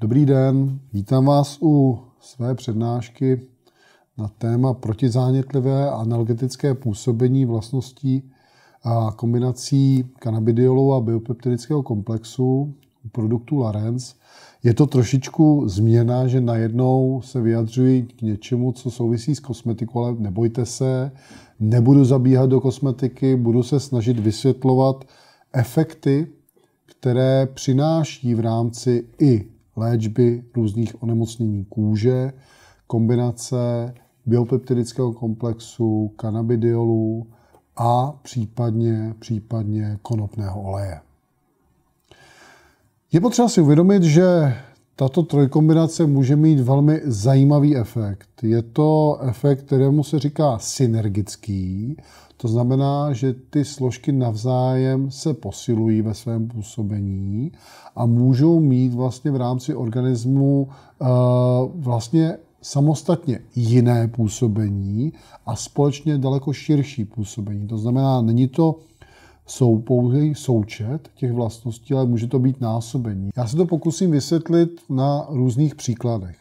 Dobrý den, vítám vás u své přednášky na téma protizánětlivé analgetické působení vlastností a kombinací kanabidiolu a biopeptidického komplexu u produktu Larenz. Je to trošičku změna, že najednou se vyjadřují k něčemu, co souvisí s kosmetikou, ale nebojte se, nebudu zabíhat do kosmetiky, budu se snažit vysvětlovat efekty, které přináší v rámci i léčby různých onemocnění kůže, kombinace biopeptidického komplexu, kanabidiolu a případně, případně konopného oleje. Je potřeba si uvědomit, že tato trojkombinace může mít velmi zajímavý efekt. Je to efekt, kterému se říká synergický. To znamená, že ty složky navzájem se posilují ve svém působení a můžou mít vlastně v rámci organismu eh, vlastně samostatně jiné působení a společně daleko širší působení. To znamená, není to jsou pouze součet těch vlastností, ale může to být násobení. Já se to pokusím vysvětlit na různých příkladech.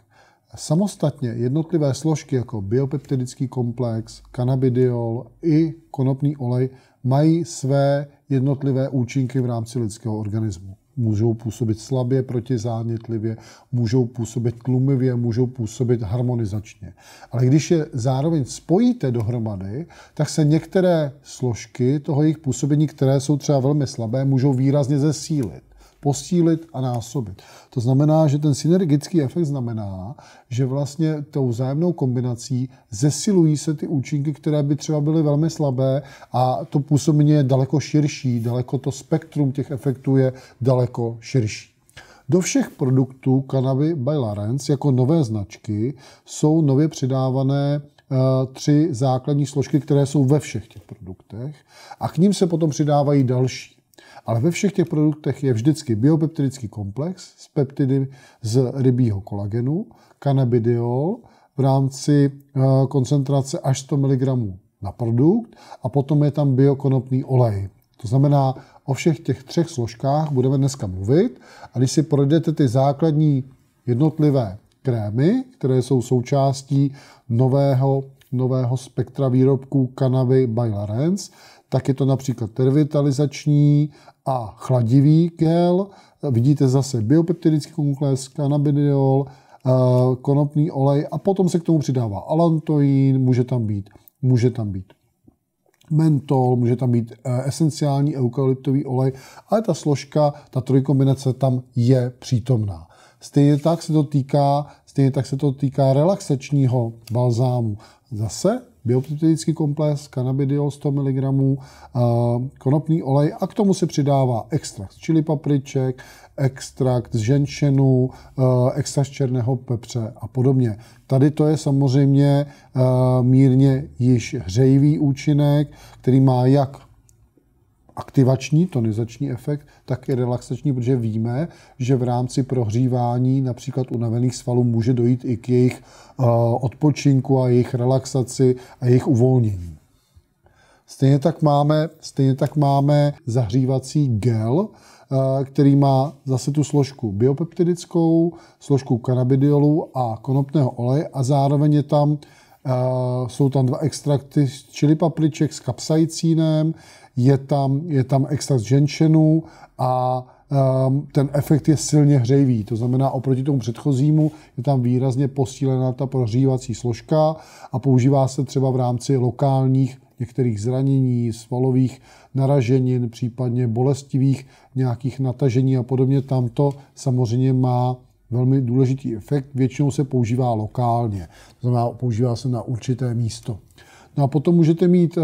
Samostatně jednotlivé složky jako biopeptidický komplex, kanabidiol i konopný olej mají své jednotlivé účinky v rámci lidského organismu. Můžou působit slabě, protizánětlivě, můžou působit tlumivě, můžou působit harmonizačně. Ale když je zároveň spojíte dohromady, tak se některé složky toho jejich působení, které jsou třeba velmi slabé, můžou výrazně zesílit posílit a násobit. To znamená, že ten synergický efekt znamená, že vlastně tou vzájemnou kombinací zesilují se ty účinky, které by třeba byly velmi slabé a to působení je daleko širší, daleko to spektrum těch efektů je daleko širší. Do všech produktů Cannabis by Lawrence jako nové značky jsou nově přidávané eh, tři základní složky, které jsou ve všech těch produktech a k ním se potom přidávají další. Ale ve všech těch produktech je vždycky biopeptidický komplex s peptidy z rybího kolagenu, kanabidiol v rámci eh, koncentrace až 100 mg na produkt a potom je tam biokonopný olej. To znamená, o všech těch třech složkách budeme dneska mluvit a když si projdete ty základní jednotlivé krémy, které jsou součástí nového, nového spektra výrobků kanavy by Larence, tak je to například revitalizační a chladivý gel. Vidíte zase biopeptidický konkles, kanabidiol, eh, konopný olej a potom se k tomu přidává alantoin, může tam být, může tam být mentol, může tam být eh, esenciální eukalyptový olej, ale ta složka, ta trojkombinace tam je přítomná. Stejně tak se to týká, stejně tak se to týká relaxačního balzámu. Zase biopeptidický komplex, kanabidiol 100 mg, konopný olej a k tomu se přidává extrakt z čili papriček, extrakt z ženšenu, extrakt z černého pepře a podobně. Tady to je samozřejmě mírně již hřejivý účinek, který má jak aktivační, tonizační efekt, tak i relaxační, protože víme, že v rámci prohřívání například unavených svalů může dojít i k jejich eh, odpočinku a jejich relaxaci a jejich uvolnění. Stejně tak máme, stejně tak máme zahřívací gel, eh, který má zase tu složku biopeptidickou, složku kanabidiolu a konopného oleje a zároveň je tam, eh, jsou tam dva extrakty z čili papriček s kapsaicínem, je tam, je tam extrakt ženšenů a ehm, ten efekt je silně hřejivý. To znamená, oproti tomu předchozímu je tam výrazně posílená ta prohřívací složka a používá se třeba v rámci lokálních některých zranění, svalových naraženin, případně bolestivých nějakých natažení a podobně. Tam to samozřejmě má velmi důležitý efekt. Většinou se používá lokálně, to znamená, používá se na určité místo. No a potom můžete mít uh,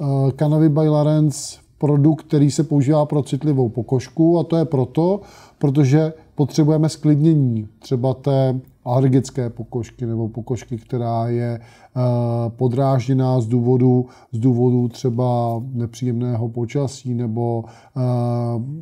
Eh, Canavy by Larens produkt, který se používá pro citlivou pokožku a to je proto, protože potřebujeme sklidnění třeba té alergické pokožky nebo pokožky, která je eh, podrážděná z důvodu, z důvodu třeba nepříjemného počasí nebo eh,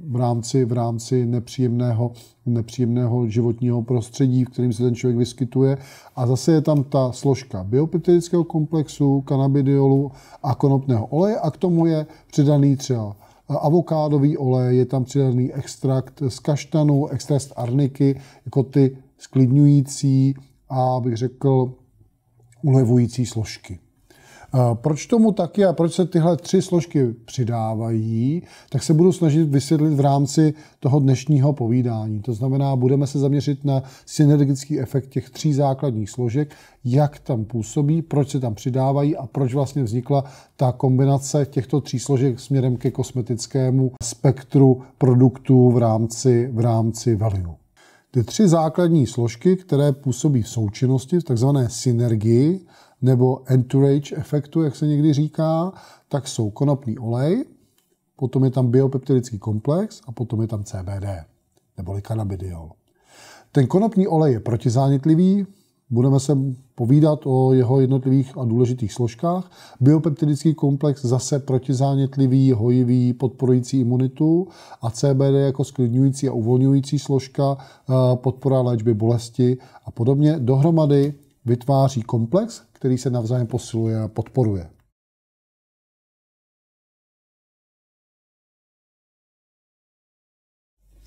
v rámci, v rámci nepříjemného, nepříjemného životního prostředí, v kterém se ten člověk vyskytuje. A zase je tam ta složka biopytidického komplexu, kanabidiolu a konopného oleje a k tomu je přidaný třeba eh, avokádový olej, je tam přidaný extrakt z kaštanu, extrakt z arniky, jako ty sklidňující a bych řekl ulevující složky. E, proč tomu tak je a proč se tyhle tři složky přidávají, tak se budu snažit vysvětlit v rámci toho dnešního povídání. To znamená, budeme se zaměřit na synergický efekt těch tří základních složek, jak tam působí, proč se tam přidávají a proč vlastně vznikla ta kombinace těchto tří složek směrem ke kosmetickému spektru produktů v rámci, v rámci value. Ty tři základní složky, které působí v součinnosti, v takzvané synergii nebo entourage efektu, jak se někdy říká, tak jsou konopný olej, potom je tam biopeptidický komplex a potom je tam CBD, neboli kanabidiol. Ten konopný olej je protizánětlivý, Budeme se povídat o jeho jednotlivých a důležitých složkách. Biopeptidický komplex zase protizánětlivý, hojivý, podporující imunitu a CBD jako sklidňující a uvolňující složka, eh, podpora léčby bolesti a podobně. Dohromady vytváří komplex, který se navzájem posiluje a podporuje.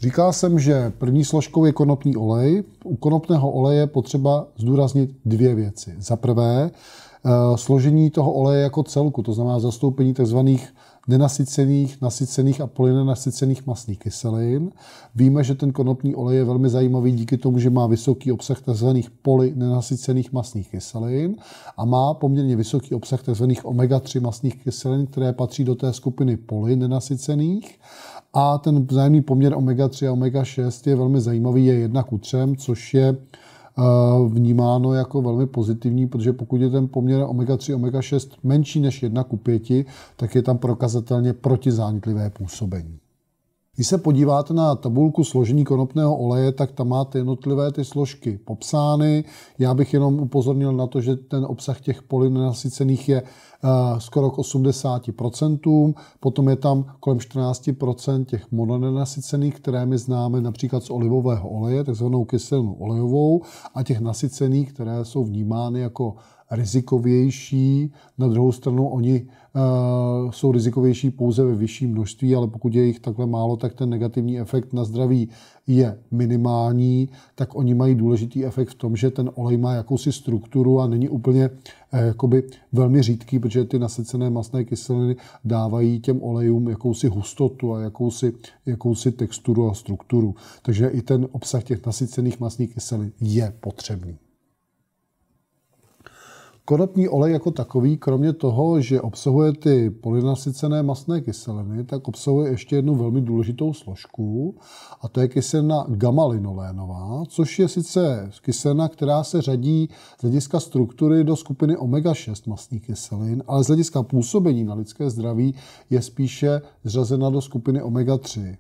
Říkal jsem, že první složkou je konopný olej. U konopného oleje potřeba zdůraznit dvě věci. Za prvé, eh, složení toho oleje jako celku, to znamená zastoupení tzv. nenasycených, nasycených a polynenasycených masných kyselin. Víme, že ten konopný olej je velmi zajímavý díky tomu, že má vysoký obsah tzv. polynenasycených masných kyselin a má poměrně vysoký obsah tzv. omega-3 masných kyselin, které patří do té skupiny polynenasycených a ten vzájemný poměr omega-3 a omega-6 je velmi zajímavý, je jedna ku třem, což je eh, vnímáno jako velmi pozitivní, protože pokud je ten poměr omega-3, omega-6 menší než 1 ku 5, tak je tam prokazatelně protizánětlivé působení. Když se podíváte na tabulku složení konopného oleje, tak tam máte jednotlivé ty složky popsány. Já bych jenom upozornil na to, že ten obsah těch polynenasycených je Eh, skoro k 80%. Potom je tam kolem 14% těch mononenasycených, které my známe například z olivového oleje, takzvanou kyselinu olejovou, a těch nasycených, které jsou vnímány jako rizikovější. Na druhou stranu oni e, jsou rizikovější pouze ve vyšší množství, ale pokud je jich takhle málo, tak ten negativní efekt na zdraví je minimální, tak oni mají důležitý efekt v tom, že ten olej má jakousi strukturu a není úplně e, jakoby velmi řídký, protože ty nasycené masné kyseliny dávají těm olejům jakousi hustotu a jakousi, jakousi texturu a strukturu. Takže i ten obsah těch nasycených masných kyselin je potřebný. Konopní olej jako takový, kromě toho, že obsahuje ty polynasycené masné kyseliny, tak obsahuje ještě jednu velmi důležitou složku a to je kyselina gamalinolénová, což je sice kyselina, která se řadí z hlediska struktury do skupiny omega-6 masných kyselin, ale z hlediska působení na lidské zdraví je spíše zřazena do skupiny omega-3.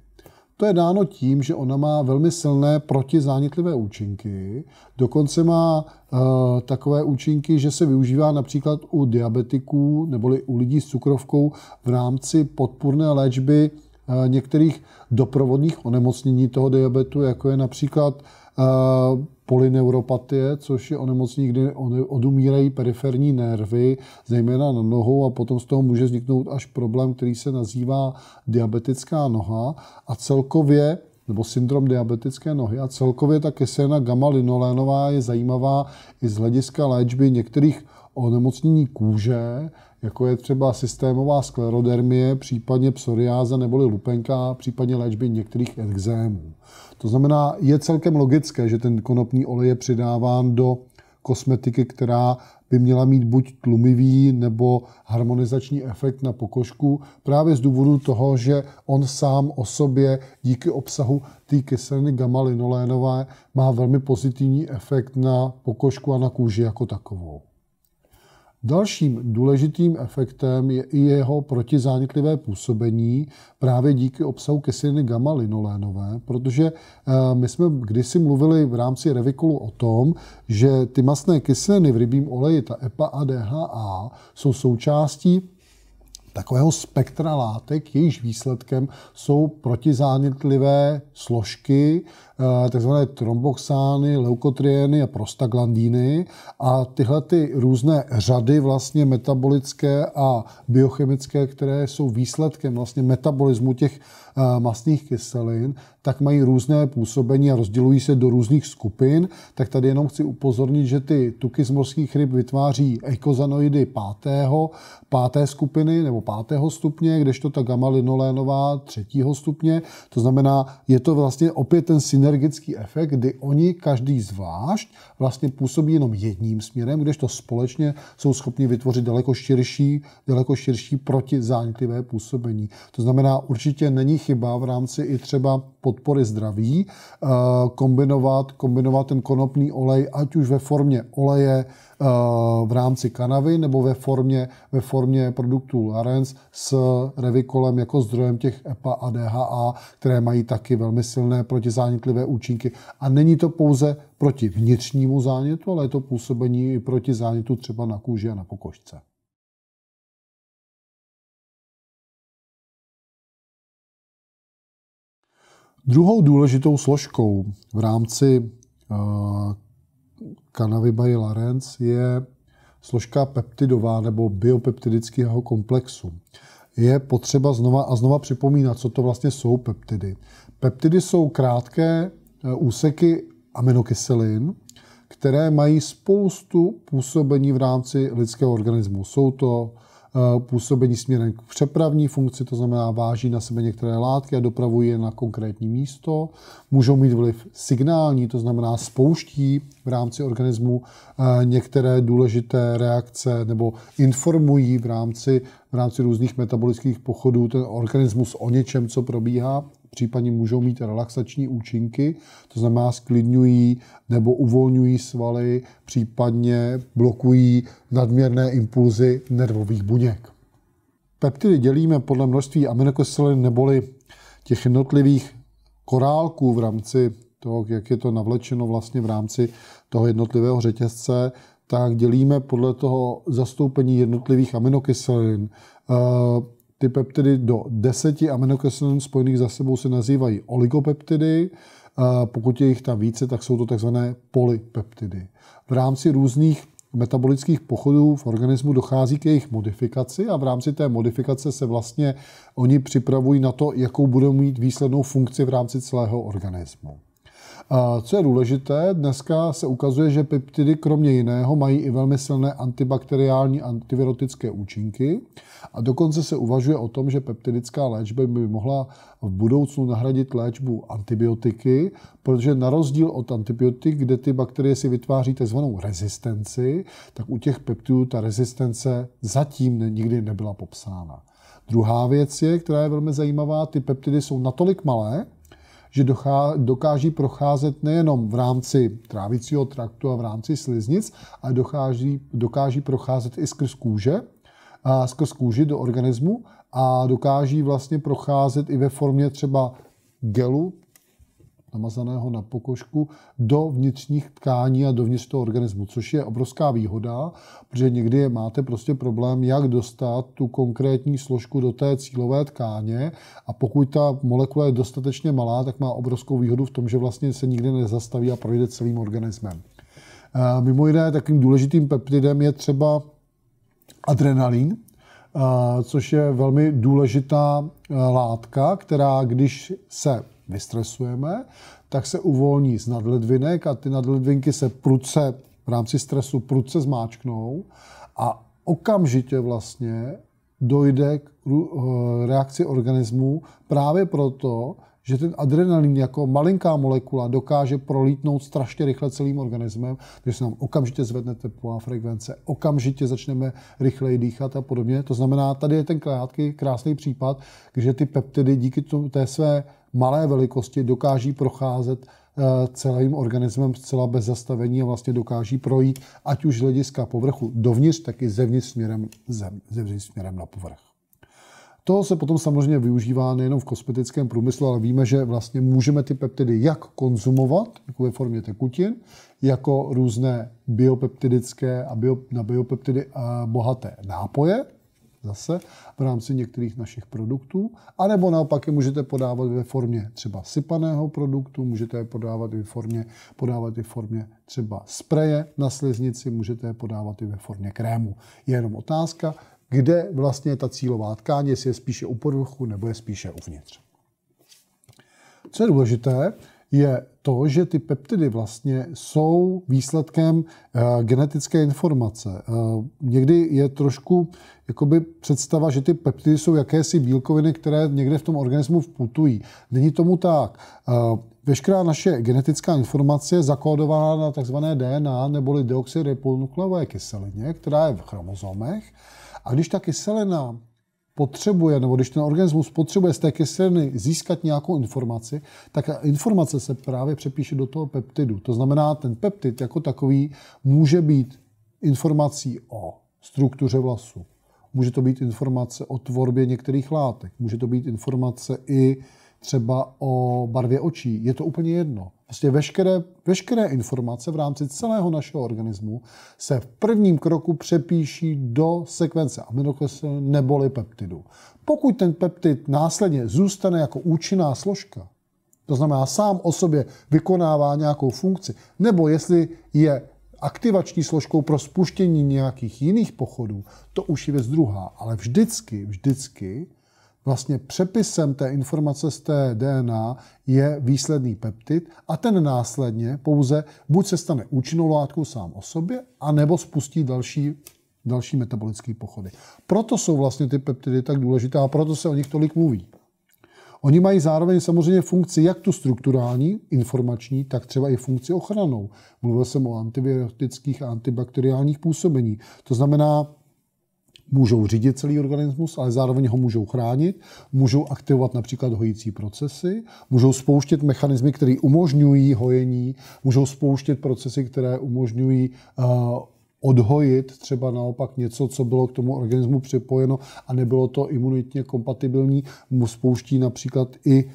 To je dáno tím, že ona má velmi silné protizánětlivé účinky. Dokonce má e, takové účinky, že se využívá například u diabetiků neboli u lidí s cukrovkou v rámci podpůrné léčby některých doprovodných onemocnění toho diabetu, jako je například polyneuropatie, což je onemocnění, kdy odumírají periferní nervy, zejména na nohou a potom z toho může vzniknout až problém, který se nazývá diabetická noha a celkově nebo syndrom diabetické nohy. A celkově ta kyselina gamma linolénová je zajímavá i z hlediska léčby některých onemocnění kůže, jako je třeba systémová sklerodermie, případně psoriáza neboli lupenka, případně léčby některých exémů. To znamená, je celkem logické, že ten konopný olej je přidáván do kosmetiky, která by měla mít buď tlumivý nebo harmonizační efekt na pokožku, právě z důvodu toho, že on sám o sobě díky obsahu té kyseliny gamma linolénové má velmi pozitivní efekt na pokožku a na kůži jako takovou. Dalším důležitým efektem je i jeho protizánětlivé působení právě díky obsahu kyseliny gamma-linolénové, protože eh, my jsme kdysi mluvili v rámci revikulu o tom, že ty masné kyseliny v rybím oleji, ta EPA a DHA, jsou součástí takového spektra látek, jejíž výsledkem jsou protizánětlivé složky, eh, takzvané tromboxány, leukotrieny a prostaglandíny. A tyhle ty různé řady vlastně metabolické a biochemické, které jsou výsledkem vlastně metabolismu těch Eh, masných kyselin, tak mají různé působení a rozdělují se do různých skupin. Tak tady jenom chci upozornit, že ty tuky z morských ryb vytváří ekozanoidy pátého, páté skupiny nebo pátého stupně, kdežto ta gamma linolénová třetího stupně. To znamená, je to vlastně opět ten synergický efekt, kdy oni každý zvlášť vlastně působí jenom jedním směrem, kdežto společně jsou schopni vytvořit daleko širší, daleko širší protizánětlivé působení. To znamená, určitě není chyba v rámci i třeba podpory zdraví, eh, kombinovat, kombinovat ten konopný olej, ať už ve formě oleje eh, v rámci kanavy nebo ve formě, ve formě produktů Larens s Revikolem jako zdrojem těch EPA a DHA, které mají taky velmi silné protizánětlivé účinky. A není to pouze proti vnitřnímu zánětu, ale je to působení i proti zánětu třeba na kůži a na pokožce. Druhou důležitou složkou v rámci eh, Canavy by Larenz je složka peptidová nebo biopeptidického komplexu. Je potřeba znova a znova připomínat, co to vlastně jsou peptidy. Peptidy jsou krátké eh, úseky aminokyselin, které mají spoustu působení v rámci lidského organismu. Jsou to Eh, působení směrem k přepravní funkci, to znamená váží na sebe některé látky a dopravují je na konkrétní místo. Můžou mít vliv signální, to znamená spouští v rámci organismu eh, některé důležité reakce nebo informují v rámci, v rámci různých metabolických pochodů ten organismus o něčem, co probíhá případně můžou mít relaxační účinky, to znamená sklidňují nebo uvolňují svaly, případně blokují nadměrné impulzy nervových buněk. Peptidy dělíme podle množství aminokyselin neboli těch jednotlivých korálků v rámci toho, jak je to navlečeno vlastně v rámci toho jednotlivého řetězce, tak dělíme podle toho zastoupení jednotlivých aminokyselin. Eh, ty peptidy do deseti aminokyselin spojených za sebou se nazývají oligopeptidy. Pokud je jich tam více, tak jsou to takzvané polypeptidy. V rámci různých metabolických pochodů v organismu dochází k jejich modifikaci a v rámci té modifikace se vlastně oni připravují na to, jakou budou mít výslednou funkci v rámci celého organismu. A co je důležité, dneska se ukazuje, že peptidy kromě jiného mají i velmi silné antibakteriální antivirotické účinky a dokonce se uvažuje o tom, že peptidická léčba by mohla v budoucnu nahradit léčbu antibiotiky, protože na rozdíl od antibiotik, kde ty bakterie si vytváří tzv. rezistenci, tak u těch peptidů ta rezistence zatím nikdy nebyla popsána. Druhá věc je, která je velmi zajímavá, ty peptidy jsou natolik malé, že dochá, dokáží procházet nejenom v rámci trávicího traktu a v rámci sliznic, ale dokáží, dokáží procházet i skrz kůže, a skrz kůži do organismu a dokáží vlastně procházet i ve formě třeba gelu, namazaného na pokožku do vnitřních tkání a dovnitř toho organismu, což je obrovská výhoda, protože někdy máte prostě problém, jak dostat tu konkrétní složku do té cílové tkáně a pokud ta molekula je dostatečně malá, tak má obrovskou výhodu v tom, že vlastně se nikdy nezastaví a projde celým organismem. Eh, mimo jiné takovým důležitým peptidem je třeba adrenalin, eh, což je velmi důležitá eh, látka, která když se vystresujeme, tak se uvolní z nadledvinek a ty nadledvinky se pruce v rámci stresu prudce zmáčknou a okamžitě vlastně dojde k eh, reakci organismu právě proto, že ten adrenalin jako malinká molekula dokáže prolítnout strašně rychle celým organismem, takže se nám okamžitě zvedne teplová frekvence, okamžitě začneme rychleji dýchat a podobně. To znamená, tady je ten krátký, krásný případ, že ty peptidy díky té své malé velikosti dokáží procházet eh, celým organismem zcela bez zastavení a vlastně dokáží projít, ať už z hlediska povrchu dovnitř, tak i zevnitř směrem, zevnitř směrem na povrch. To se potom samozřejmě využívá nejenom v kosmetickém průmyslu, ale víme, že vlastně můžeme ty peptidy jak konzumovat, jako ve formě tekutin, jako různé biopeptidické a bio, na biopeptidy eh, bohaté nápoje, zase v rámci některých našich produktů, anebo naopak je můžete podávat ve formě třeba sypaného produktu, můžete je podávat i v formě, podávat i v formě třeba spreje na sliznici, můžete je podávat i ve formě krému. Je jenom otázka, kde vlastně ta cílová tkáň, jestli je spíše u povrchu nebo je spíše uvnitř. Co je důležité, je to, že ty peptidy vlastně jsou výsledkem eh, genetické informace. Eh, někdy je trošku jakoby představa, že ty peptidy jsou jakési bílkoviny, které někde v tom organismu vputují. Není tomu tak. E, veškerá naše genetická informace je zakódována na tzv. DNA neboli deoxyribonukleové kyselině, která je v chromozomech. A když ta kyselina potřebuje, nebo když ten organismus potřebuje z té kyseliny získat nějakou informaci, tak informace se právě přepíše do toho peptidu. To znamená, ten peptid jako takový může být informací o struktuře vlasu, může to být informace o tvorbě některých látek, může to být informace i třeba o barvě očí. Je to úplně jedno. Vlastně veškeré, veškeré informace v rámci celého našeho organismu se v prvním kroku přepíší do sekvence aminokyselin neboli peptidu. Pokud ten peptid následně zůstane jako účinná složka, to znamená sám o sobě vykonává nějakou funkci, nebo jestli je aktivační složkou pro spuštění nějakých jiných pochodů, to už je věc druhá. Ale vždycky, vždycky vlastně přepisem té informace z té DNA je výsledný peptid a ten následně pouze buď se stane účinnou látkou sám o sobě, anebo spustí další další metabolické pochody. Proto jsou vlastně ty peptidy tak důležité a proto se o nich tolik mluví. Oni mají zároveň samozřejmě funkci jak tu strukturální, informační, tak třeba i funkci ochranou. Mluvil jsem o antivirotických a antibakteriálních působení. To znamená, můžou řídit celý organismus, ale zároveň ho můžou chránit, můžou aktivovat například hojící procesy, můžou spouštět mechanismy, které umožňují hojení, můžou spouštět procesy, které umožňují uh, odhojit třeba naopak něco, co bylo k tomu organismu připojeno a nebylo to imunitně kompatibilní, mu spouští například i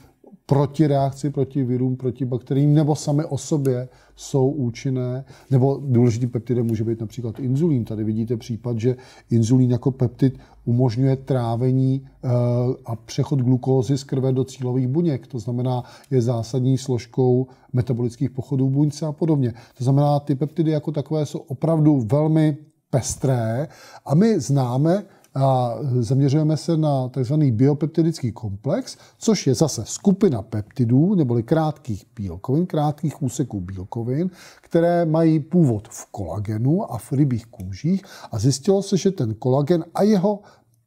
Proti reakci, proti virům, proti bakteriím, nebo sami o sobě jsou účinné, nebo důležitý peptidem může být například inzulín. Tady vidíte případ, že inzulín jako peptid umožňuje trávení eh, a přechod glukózy z krve do cílových buněk. To znamená, je zásadní složkou metabolických pochodů buňce a podobně. To znamená, ty peptidy jako takové jsou opravdu velmi pestré a my známe a zaměřujeme se na tzv. biopeptidický komplex, což je zase skupina peptidů neboli krátkých bílkovin, krátkých úseků bílkovin, které mají původ v kolagenu a v rybích kůžích a zjistilo se, že ten kolagen a jeho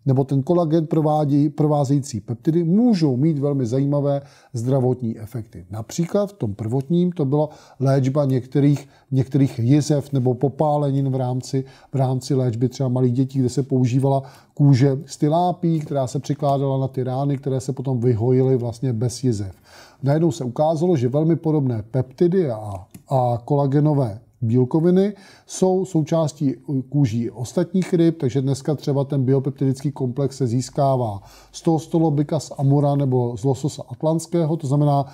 nebo ten kolagen provádí, provázející peptidy můžou mít velmi zajímavé zdravotní efekty. Například v tom prvotním to byla léčba některých, některých jizev nebo popálenin v rámci, v rámci léčby třeba malých dětí, kde se používala kůže stylápí, která se přikládala na ty rány, které se potom vyhojily vlastně bez jizev. Najednou se ukázalo, že velmi podobné peptidy a, a kolagenové bílkoviny, jsou součástí kůží ostatních ryb, takže dneska třeba ten biopeptidický komplex se získává z toho stolobika z amura nebo z lososa atlantského, to znamená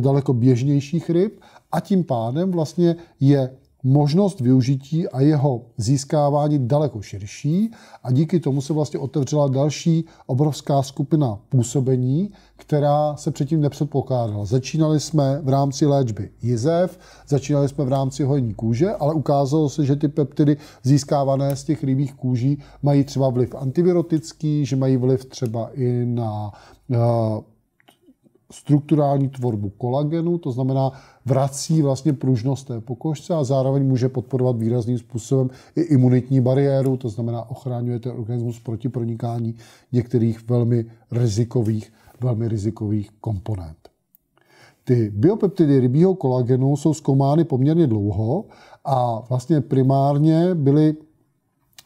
daleko běžnějších ryb a tím pádem vlastně je možnost využití a jeho získávání daleko širší a díky tomu se vlastně otevřela další obrovská skupina působení, která se předtím nepředpokládala. Začínali jsme v rámci léčby jizev, začínali jsme v rámci hojení kůže, ale ukázalo se, že ty peptidy získávané z těch rybích kůží mají třeba vliv antivirotický, že mají vliv třeba i na uh, strukturální tvorbu kolagenu, to znamená vrací vlastně pružnost té pokožce a zároveň může podporovat výrazným způsobem i imunitní bariéru, to znamená ochraňuje ten organismus proti pronikání některých velmi rizikových, velmi rizikových komponent. Ty biopeptidy rybího kolagenu jsou zkoumány poměrně dlouho a vlastně primárně byly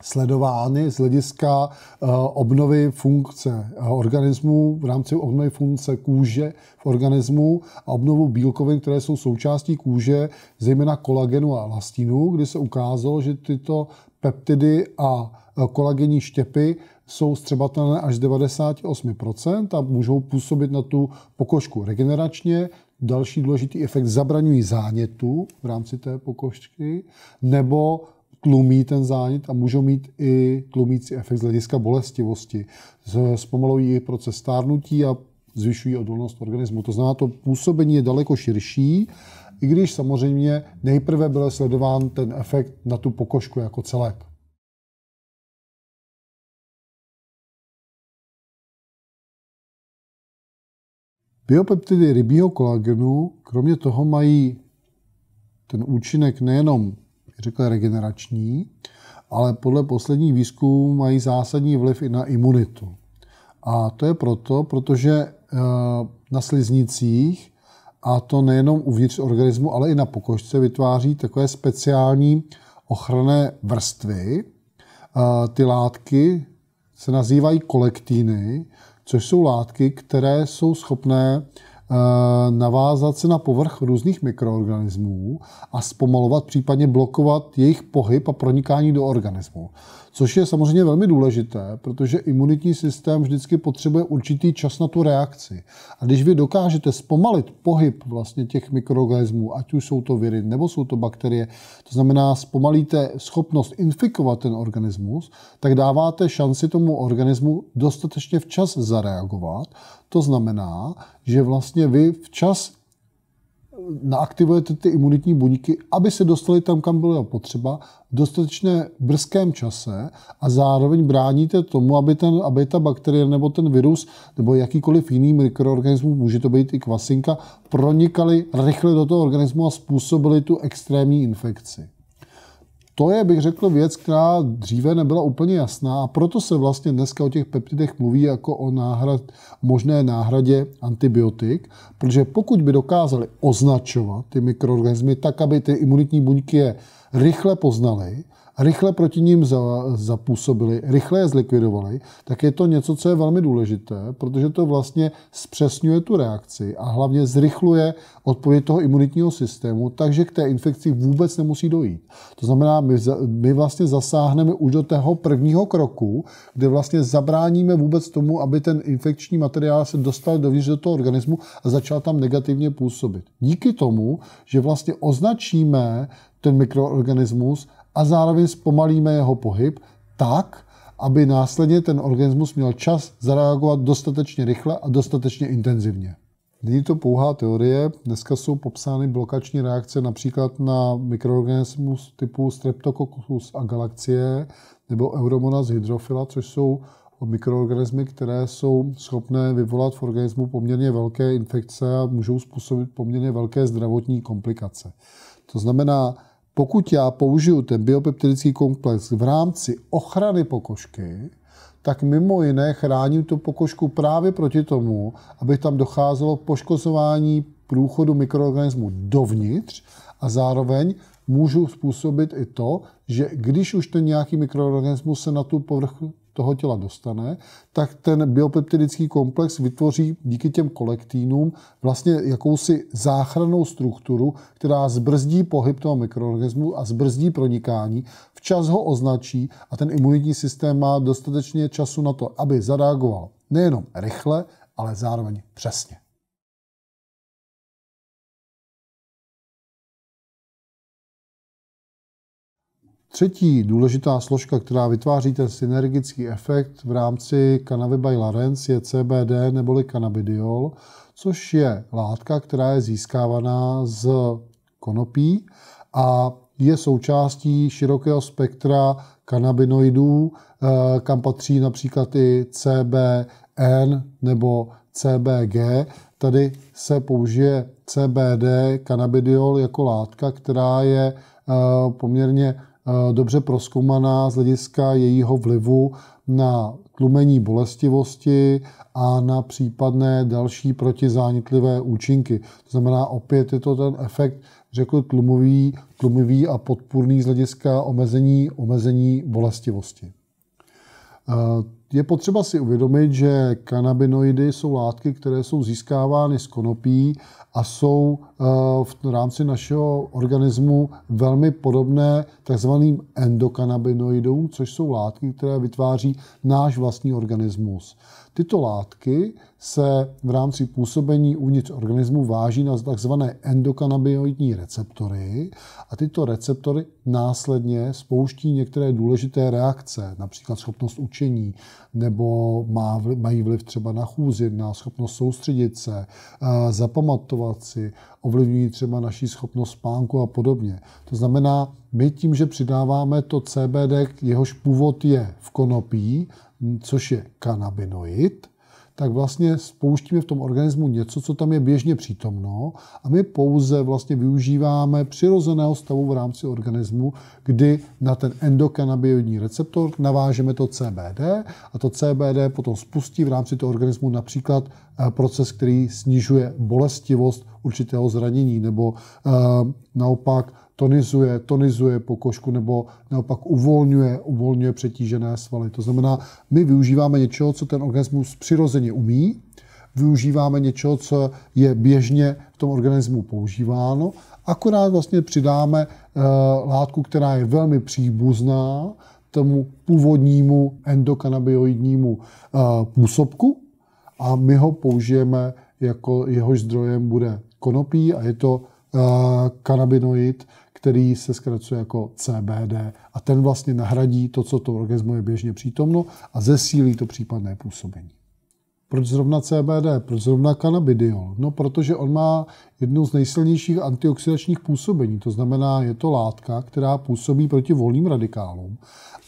sledovány z hlediska eh, obnovy funkce eh, organismu, v rámci obnovy funkce kůže v organismu a obnovu bílkovin, které jsou součástí kůže, zejména kolagenu a elastinu, kdy se ukázalo, že tyto peptidy a eh, kolagenní štěpy jsou střebatelné až 98% a můžou působit na tu pokožku regeneračně, Další důležitý efekt zabraňují zánětu v rámci té pokožky nebo tlumí ten zánět a můžou mít i tlumící efekt z hlediska bolestivosti. Zpomalují proces stárnutí a zvyšují odolnost organismu. To znamená, to působení je daleko širší, i když samozřejmě nejprve byl sledován ten efekt na tu pokožku jako celek. Biopeptidy rybího kolagenu kromě toho mají ten účinek nejenom řekl, regenerační, ale podle posledních výzkumů mají zásadní vliv i na imunitu. A to je proto, protože eh, na sliznicích, a to nejenom uvnitř organismu, ale i na pokožce, vytváří takové speciální ochranné vrstvy. Eh, ty látky se nazývají kolektíny, což jsou látky, které jsou schopné Eh, navázat se na povrch různých mikroorganismů a zpomalovat, případně blokovat jejich pohyb a pronikání do organismu což je samozřejmě velmi důležité, protože imunitní systém vždycky potřebuje určitý čas na tu reakci. A když vy dokážete zpomalit pohyb vlastně těch mikroorganismů, ať už jsou to viry nebo jsou to bakterie, to znamená zpomalíte schopnost infikovat ten organismus, tak dáváte šanci tomu organismu dostatečně včas zareagovat. To znamená, že vlastně vy včas naaktivujete ty imunitní buňky, aby se dostali tam, kam bylo potřeba, v dostatečně brzkém čase a zároveň bráníte tomu, aby, ten, aby ta bakterie nebo ten virus nebo jakýkoliv jiný mikroorganismus, může to být i kvasinka, pronikaly rychle do toho organismu a způsobili tu extrémní infekci to je, bych řekl, věc, která dříve nebyla úplně jasná a proto se vlastně dneska o těch peptidech mluví jako o náhrad, možné náhradě antibiotik, protože pokud by dokázali označovat ty mikroorganismy tak, aby ty imunitní buňky je rychle poznaly, rychle proti ním za, zapůsobili, rychle je zlikvidovali, tak je to něco, co je velmi důležité, protože to vlastně zpřesňuje tu reakci a hlavně zrychluje odpověď toho imunitního systému, takže k té infekci vůbec nemusí dojít. To znamená, my, my vlastně zasáhneme už do toho prvního kroku, kde vlastně zabráníme vůbec tomu, aby ten infekční materiál se dostal dovnitř do toho organismu a začal tam negativně působit. Díky tomu, že vlastně označíme ten mikroorganismus a zároveň zpomalíme jeho pohyb tak, aby následně ten organismus měl čas zareagovat dostatečně rychle a dostatečně intenzivně. Není to pouhá teorie, dneska jsou popsány blokační reakce například na mikroorganismus typu Streptococcus a galaxie nebo Euromonas hydrofila, což jsou mikroorganismy, které jsou schopné vyvolat v organismu poměrně velké infekce a můžou způsobit poměrně velké zdravotní komplikace. To znamená, pokud já použiju ten biopeptidický komplex v rámci ochrany pokožky, tak mimo jiné chráním tu pokožku právě proti tomu, aby tam docházelo k poškozování průchodu mikroorganismů dovnitř a zároveň můžu způsobit i to, že když už ten nějaký mikroorganismus se na tu povrchu, toho těla dostane, tak ten biopeptidický komplex vytvoří díky těm kolektínům vlastně jakousi záchrannou strukturu, která zbrzdí pohyb toho mikroorganismu a zbrzdí pronikání, včas ho označí a ten imunitní systém má dostatečně času na to, aby zareagoval nejenom rychle, ale zároveň přesně. Třetí důležitá složka, která vytváří ten synergický efekt v rámci Cannabis by Larence je CBD neboli cannabidiol, což je látka, která je získávaná z konopí a je součástí širokého spektra kanabinoidů, eh, kam patří například i CBN nebo CBG. Tady se použije CBD, kanabidiol jako látka, která je eh, poměrně Eh, dobře proskoumaná z hlediska jejího vlivu na tlumení bolestivosti a na případné další protizánitlivé účinky. To znamená, opět je to ten efekt, řekl tlumový, tlumivý a podpůrný z hlediska omezení, omezení bolestivosti. Eh, je potřeba si uvědomit, že kanabinoidy jsou látky, které jsou získávány z konopí a jsou Eh, v rámci našeho organismu velmi podobné takzvaným endokanabinoidům, což jsou látky, které vytváří náš vlastní organismus. Tyto látky se v rámci působení uvnitř organismu váží na takzvané endokanabinoidní receptory a tyto receptory následně spouští některé důležité reakce, například schopnost učení, nebo má, vliv, mají vliv třeba na chůzi, na schopnost soustředit se, eh, zapamatovat si, ovlivňují třeba naši schopnost spánku a podobně. To znamená, my tím, že přidáváme to CBD, jehož původ je v konopí, což je kanabinoid, tak vlastně spouštíme v tom organismu něco, co tam je běžně přítomno a my pouze vlastně využíváme přirozeného stavu v rámci organismu, kdy na ten endokanabioidní receptor navážeme to CBD a to CBD potom spustí v rámci toho organismu například eh, proces, který snižuje bolestivost určitého zranění nebo eh, naopak tonizuje, tonizuje pokožku nebo naopak uvolňuje, uvolňuje přetížené svaly. To znamená, my využíváme něčeho, co ten organismus přirozeně umí, využíváme něčeho, co je běžně v tom organismu používáno, akorát vlastně přidáme e, látku, která je velmi příbuzná tomu původnímu endokanabioidnímu e, eh, působku a my ho použijeme jako jehož zdrojem bude konopí a je to eh, kanabinoid, který se zkracuje jako CBD a ten vlastně nahradí to, co to orgasmu je běžně přítomno a zesílí to případné působení. Proč zrovna CBD? Proč zrovna kanabidiol? No, protože on má jednu z nejsilnějších antioxidačních působení. To znamená, je to látka, která působí proti volným radikálům.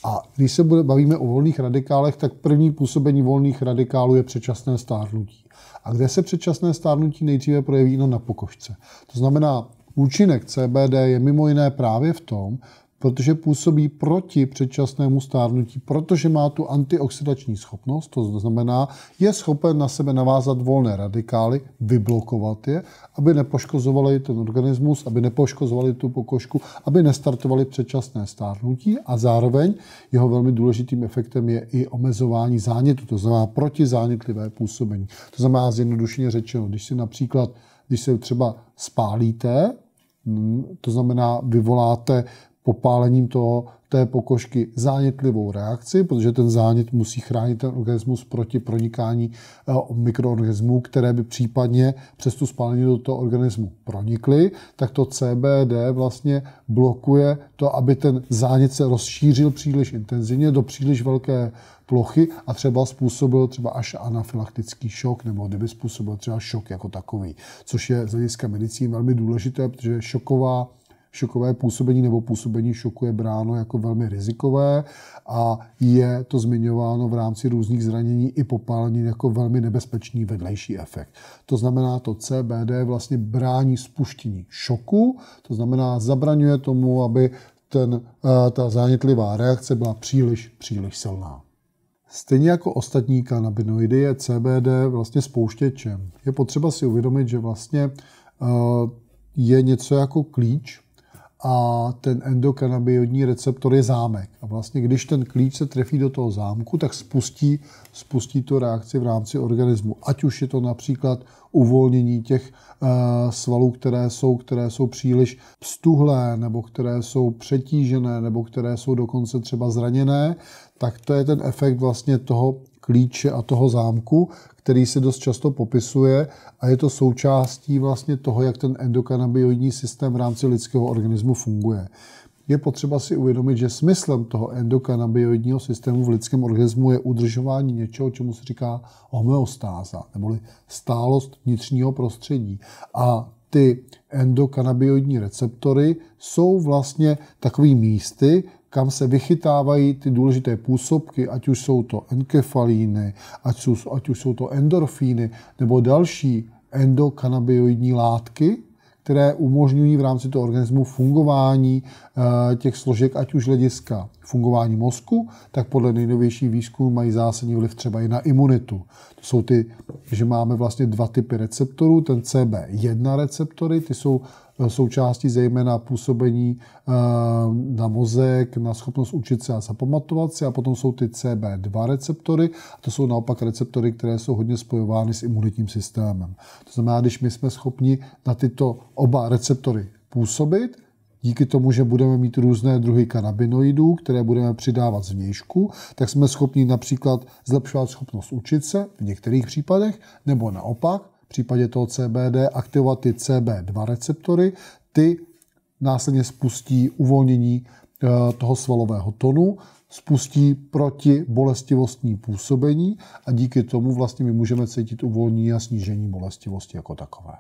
A když se bude, bavíme o volných radikálech, tak první působení volných radikálů je předčasné stárnutí. A kde se předčasné stárnutí nejdříve projeví? No na pokožce. To znamená, Účinek CBD je mimo jiné právě v tom, protože působí proti předčasnému stárnutí, protože má tu antioxidační schopnost, to znamená, je schopen na sebe navázat volné radikály, vyblokovat je, aby nepoškozovali ten organismus, aby nepoškozovali tu pokožku, aby nestartovali předčasné stárnutí a zároveň jeho velmi důležitým efektem je i omezování zánětu, to znamená protizánětlivé působení. To znamená zjednodušeně řečeno, když si například když se třeba spálíte, Mm, to znamená, vyvoláte popálením toho, té pokožky zánětlivou reakci, protože ten zánět musí chránit ten organismus proti pronikání eh, mikroorganismů, které by případně přes tu spálení do toho organismu pronikly, tak to CBD vlastně blokuje to, aby ten zánět se rozšířil příliš intenzivně do příliš velké plochy a třeba způsobil třeba až anafylaktický šok, nebo kdyby způsobil třeba šok jako takový, což je z hlediska medicíny velmi důležité, protože šoková šokové působení nebo působení šoku je bráno jako velmi rizikové a je to zmiňováno v rámci různých zranění i popálení jako velmi nebezpečný vedlejší efekt. To znamená, to CBD vlastně brání spuštění šoku, to znamená, zabraňuje tomu, aby ten, eh, ta zánětlivá reakce byla příliš, příliš silná. Stejně jako ostatní kanabinoidy je CBD vlastně spouštěčem. Je potřeba si uvědomit, že vlastně eh, je něco jako klíč a ten endokannabinoidní receptor je zámek. A vlastně, když ten klíč se trefí do toho zámku, tak spustí, spustí to reakci v rámci organismu. Ať už je to například uvolnění těch uh, svalů, které jsou, které jsou příliš stuhlé, nebo které jsou přetížené, nebo které jsou dokonce třeba zraněné, tak to je ten efekt vlastně toho klíče a toho zámku, který se dost často popisuje a je to součástí vlastně toho, jak ten endokannabinoidní systém v rámci lidského organismu funguje. Je potřeba si uvědomit, že smyslem toho endokannabinoidního systému v lidském organismu je udržování něčeho, čemu se říká homeostáza, neboli stálost vnitřního prostředí. A ty endokannabinoidní receptory jsou vlastně takový místy, kam se vychytávají ty důležité působky, ať už jsou to enkefalíny, ať, jsou, ať už jsou to endorfíny nebo další endokanabioidní látky, které umožňují v rámci toho organismu fungování eh, těch složek, ať už hlediska fungování mozku, tak podle nejnovější výzkumu mají zásadní vliv třeba i na imunitu. To jsou ty, že máme vlastně dva typy receptorů, ten CB1 receptory, ty jsou Eh, součástí zejména působení eh, na mozek, na schopnost učit se a zapamatovat si a potom jsou ty CB2 receptory, a to jsou naopak receptory, které jsou hodně spojovány s imunitním systémem. To znamená, když my jsme schopni na tyto oba receptory působit, díky tomu, že budeme mít různé druhy kanabinoidů, které budeme přidávat zvnějšku, tak jsme schopni například zlepšovat schopnost učit se v některých případech, nebo naopak případě toho CBD aktivovat ty CB2 receptory, ty následně spustí uvolnění eh, toho svalového tonu, spustí proti bolestivostní působení a díky tomu vlastně my můžeme cítit uvolnění a snížení bolestivosti jako takové.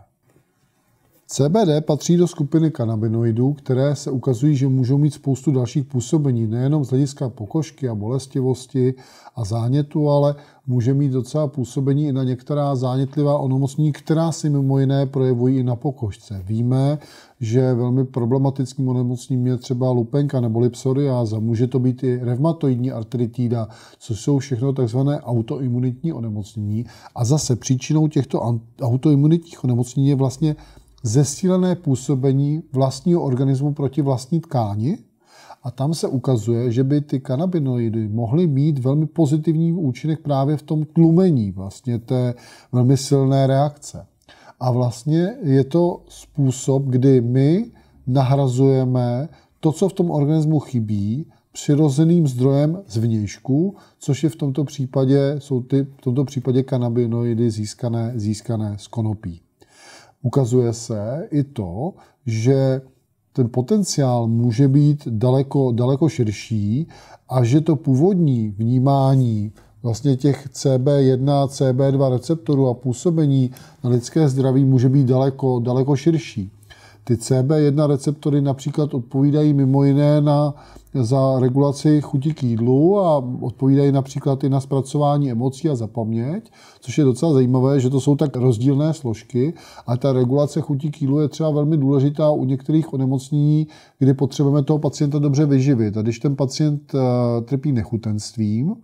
CBD patří do skupiny kanabinoidů, které se ukazují, že můžou mít spoustu dalších působení, nejenom z hlediska pokožky a bolestivosti a zánětu, ale může mít docela působení i na některá zánětlivá onemocnění, která si mimo jiné projevují i na pokožce. Víme, že velmi problematickým onemocněním je třeba lupenka nebo psoriáza, může to být i revmatoidní artritída, což jsou všechno tzv. autoimunitní onemocnění. A zase příčinou těchto autoimunitních onemocnění je vlastně zesílené působení vlastního organismu proti vlastní tkáni a tam se ukazuje, že by ty kanabinoidy mohly mít velmi pozitivní účinek právě v tom tlumení vlastně té velmi silné reakce. A vlastně je to způsob, kdy my nahrazujeme to, co v tom organismu chybí, přirozeným zdrojem zvnějšku, což je v tomto případě, jsou ty v tomto případě kanabinoidy získané, získané z konopí ukazuje se i to, že ten potenciál může být daleko, daleko širší a že to původní vnímání vlastně těch CB1, CB2 receptorů a působení na lidské zdraví může být daleko, daleko širší. Ty CB1 receptory například odpovídají mimo jiné na, za regulaci chuti k jídlu a odpovídají například i na zpracování emocí a zapaměť, což je docela zajímavé, že to jsou tak rozdílné složky a ta regulace chuti k jídlu je třeba velmi důležitá u některých onemocnění, kdy potřebujeme toho pacienta dobře vyživit. A když ten pacient eh, trpí nechutenstvím,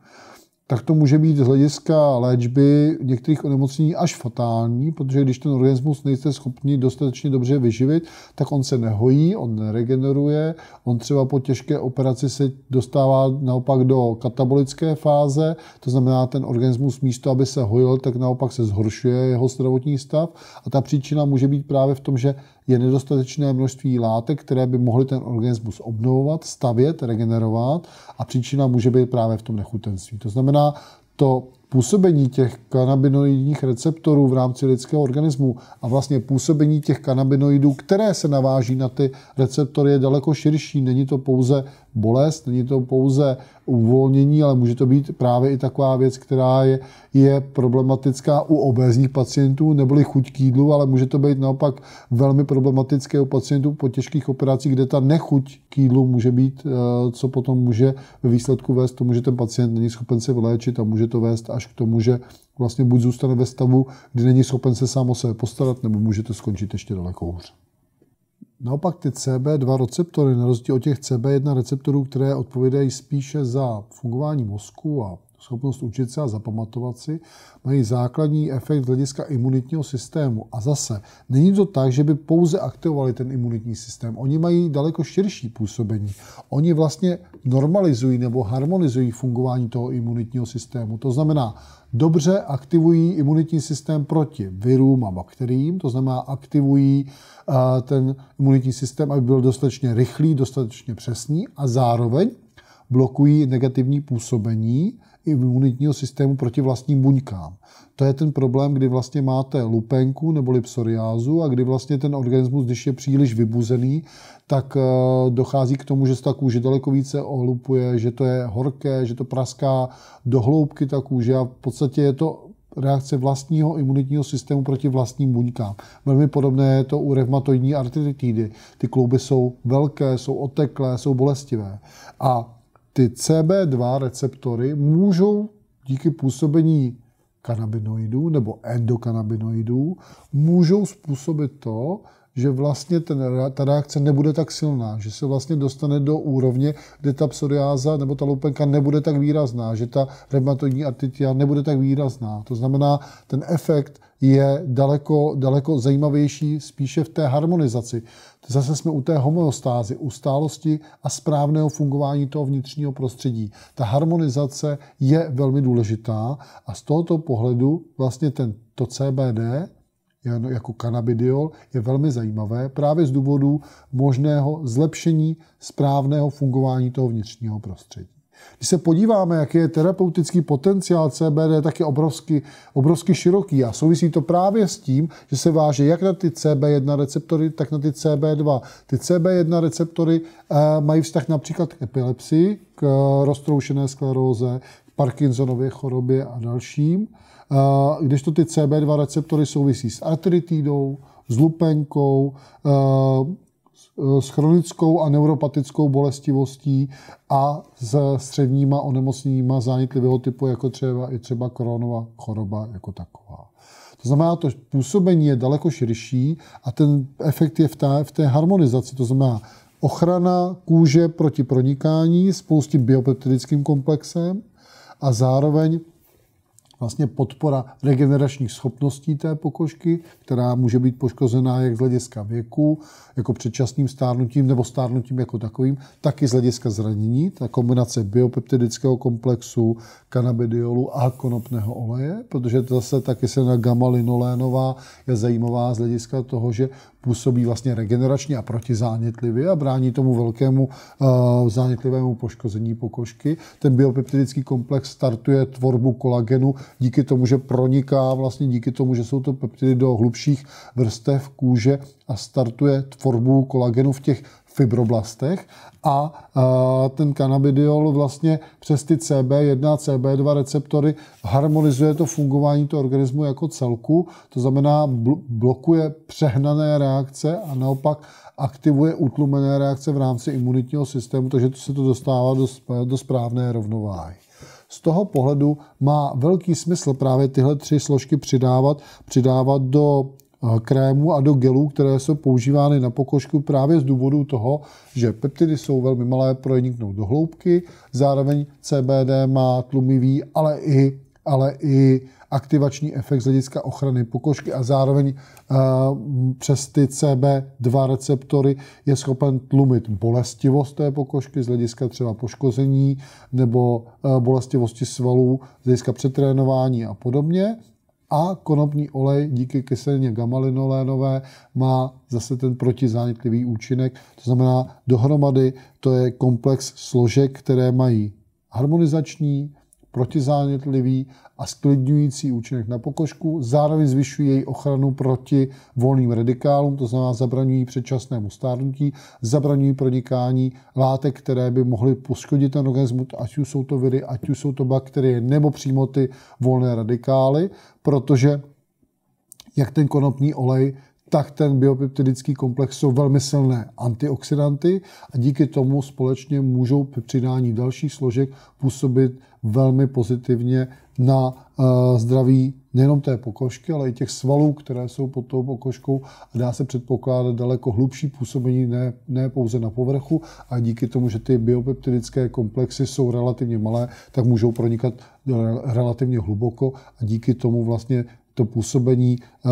tak to může být z hlediska léčby některých onemocnění až fatální, protože když ten organismus nejste schopni dostatečně dobře vyživit, tak on se nehojí, on neregeneruje, on třeba po těžké operaci se dostává naopak do katabolické fáze, to znamená, ten organismus místo, aby se hojil, tak naopak se zhoršuje jeho zdravotní stav a ta příčina může být právě v tom, že je nedostatečné množství látek, které by mohly ten organismus obnovovat, stavět, regenerovat a příčina může být právě v tom nechutenství. To znamená, to působení těch kanabinoidních receptorů v rámci lidského organismu a vlastně působení těch kanabinoidů, které se naváží na ty receptory, je daleko širší. Není to pouze bolest, není to pouze uvolnění, ale může to být právě i taková věc, která je, je problematická u obézních pacientů, neboli chuť k jídlu, ale může to být naopak velmi problematické u pacientů po těžkých operacích, kde ta nechuť k jídlu může být, eh, co potom může v výsledku vést tomu, že ten pacient není schopen se vyléčit a může to vést až k tomu, že vlastně buď zůstane ve stavu, kdy není schopen se sám o sebe postarat, nebo může to skončit ještě daleko hůř. Naopak ty CB2 receptory, na rozdíl od těch CB1 receptorů, které odpovídají spíše za fungování mozku a schopnost učit se a zapamatovat si, mají základní efekt z hlediska imunitního systému. A zase, není to tak, že by pouze aktivovali ten imunitní systém. Oni mají daleko širší působení. Oni vlastně normalizují nebo harmonizují fungování toho imunitního systému. To znamená, dobře aktivují imunitní systém proti virům a bakteriím, to znamená aktivují eh, ten imunitní systém, aby byl dostatečně rychlý, dostatečně přesný a zároveň blokují negativní působení imunitního systému proti vlastním buňkám. To je ten problém, kdy vlastně máte lupenku nebo psoriázu a kdy vlastně ten organismus, když je příliš vybuzený, tak eh, dochází k tomu, že se ta kůže daleko více ohlupuje, že to je horké, že to praská do hloubky ta kůže a v podstatě je to reakce vlastního imunitního systému proti vlastním buňkám. Velmi podobné je to u revmatoidní artritidy. Ty klouby jsou velké, jsou oteklé, jsou bolestivé. A ty CB2 receptory můžou díky působení kanabinoidů nebo endokanabinoidů můžou způsobit to, že vlastně ten, ta reakce nebude tak silná, že se vlastně dostane do úrovně, kde ta psoriáza nebo ta loupenka nebude tak výrazná, že ta reumatoidní artitia nebude tak výrazná. To znamená, ten efekt je daleko, daleko zajímavější spíše v té harmonizaci. Zase jsme u té homeostázy, u stálosti a správného fungování toho vnitřního prostředí. Ta harmonizace je velmi důležitá a z tohoto pohledu vlastně ten, to CBD, jako kanabidiol je velmi zajímavé právě z důvodu možného zlepšení správného fungování toho vnitřního prostředí. Když se podíváme, jaký je terapeutický potenciál CBD, tak je obrovsky, obrovsky široký a souvisí to právě s tím, že se váže jak na ty CB1 receptory, tak na ty CB2. Ty CB1 receptory eh, mají vztah například k epilepsii, k eh, roztroušené skleróze, k Parkinsonově chorobě a dalším, eh, když to ty CB2 receptory souvisí s artritidou, s lupenkou, Eh, s chronickou a neuropatickou bolestivostí a s střevníma onemocněníma zánitlivého typu, jako třeba i třeba koronová choroba jako taková. To znamená, to působení je daleko širší a ten efekt je v té, v té harmonizaci. To znamená ochrana kůže proti pronikání spoustě biopeptidickým komplexem a zároveň vlastně podpora regeneračních schopností té pokožky, která může být poškozená jak z hlediska věku, jako předčasným stárnutím nebo stárnutím jako takovým, tak i z hlediska zranění. Ta kombinace biopeptidického komplexu, kanabidiolu a konopného oleje, protože to zase taky se gamma gamalinolénová je zajímavá z hlediska toho, že působí vlastně regeneračně a protizánětlivě a brání tomu velkému uh, zánětlivému poškození pokožky. Ten biopeptidický komplex startuje tvorbu kolagenu, díky tomu, že proniká vlastně díky tomu, že jsou to peptidy do hlubších vrstev kůže a startuje tvorbu kolagenu v těch fibroblastech a ten kanabidiol vlastně přes ty CB1, CB2 receptory harmonizuje to fungování toho organismu jako celku, to znamená blokuje přehnané reakce a naopak aktivuje utlumené reakce v rámci imunitního systému, takže to se to dostává do, do správné rovnováhy. Z toho pohledu má velký smysl právě tyhle tři složky přidávat, přidávat do eh, krému a do gelů, které jsou používány na pokožku právě z důvodu toho, že peptidy jsou velmi malé, proniknou do hloubky, zároveň CBD má tlumivý, ale i, ale i aktivační efekt z hlediska ochrany pokožky a zároveň eh, přes ty CB2 receptory je schopen tlumit bolestivost té pokožky z hlediska třeba poškození nebo eh, bolestivosti svalů z hlediska přetrénování a podobně. A konopný olej díky kyselině gamalinolénové má zase ten protizánětlivý účinek. To znamená, dohromady to je komplex složek, které mají harmonizační, protizánětlivý a sklidňující účinek na pokožku, zároveň zvyšují její ochranu proti volným radikálům, to znamená zabraňují předčasnému stárnutí, zabraňují pronikání látek, které by mohly poškodit ten organismus, ať už jsou to viry, ať už jsou to bakterie, nebo přímo ty volné radikály, protože jak ten konopný olej, tak ten biopeptidický komplex jsou velmi silné antioxidanty a díky tomu společně můžou při přidání dalších složek působit velmi pozitivně na eh, zdraví nejenom té pokožky, ale i těch svalů, které jsou pod tou pokožkou a dá se předpokládat daleko hlubší působení, ne, ne pouze na povrchu a díky tomu, že ty biopeptidické komplexy jsou relativně malé, tak můžou pronikat eh, relativně hluboko a díky tomu vlastně to působení eh,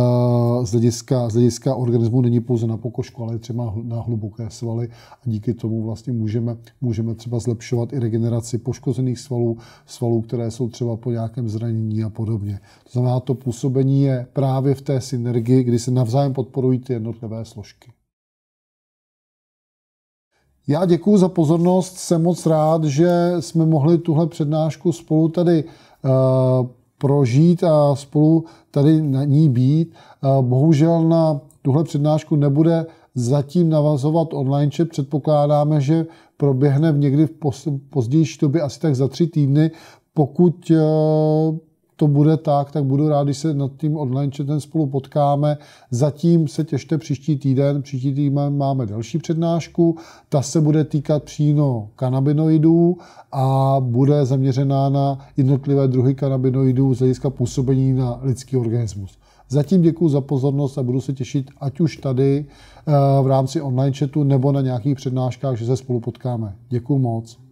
z hlediska, z hlediska organismu není pouze na pokožku, ale třeba na hluboké svaly a díky tomu vlastně můžeme, můžeme třeba zlepšovat i regeneraci poškozených svalů, svalů, které jsou třeba po nějakém zranění a podobně. To znamená, to působení je právě v té synergii, kdy se navzájem podporují ty jednotlivé složky. Já děkuji za pozornost, jsem moc rád, že jsme mohli tuhle přednášku spolu tady uh, prožít a spolu tady na ní být. Bohužel na tuhle přednášku nebude zatím navazovat online chat. Předpokládáme, že proběhne někdy v pozdější době, asi tak za tři týdny, pokud eh, to bude tak, tak budu rád, když se nad tím online chatem spolu potkáme. Zatím se těšte příští týden. Příští týden máme další přednášku. Ta se bude týkat přímo kanabinoidů a bude zaměřená na jednotlivé druhy kanabinoidů z hlediska působení na lidský organismus. Zatím děkuji za pozornost a budu se těšit, ať už tady eh, v rámci online chatu nebo na nějakých přednáškách, že se spolu potkáme. Děkuji moc.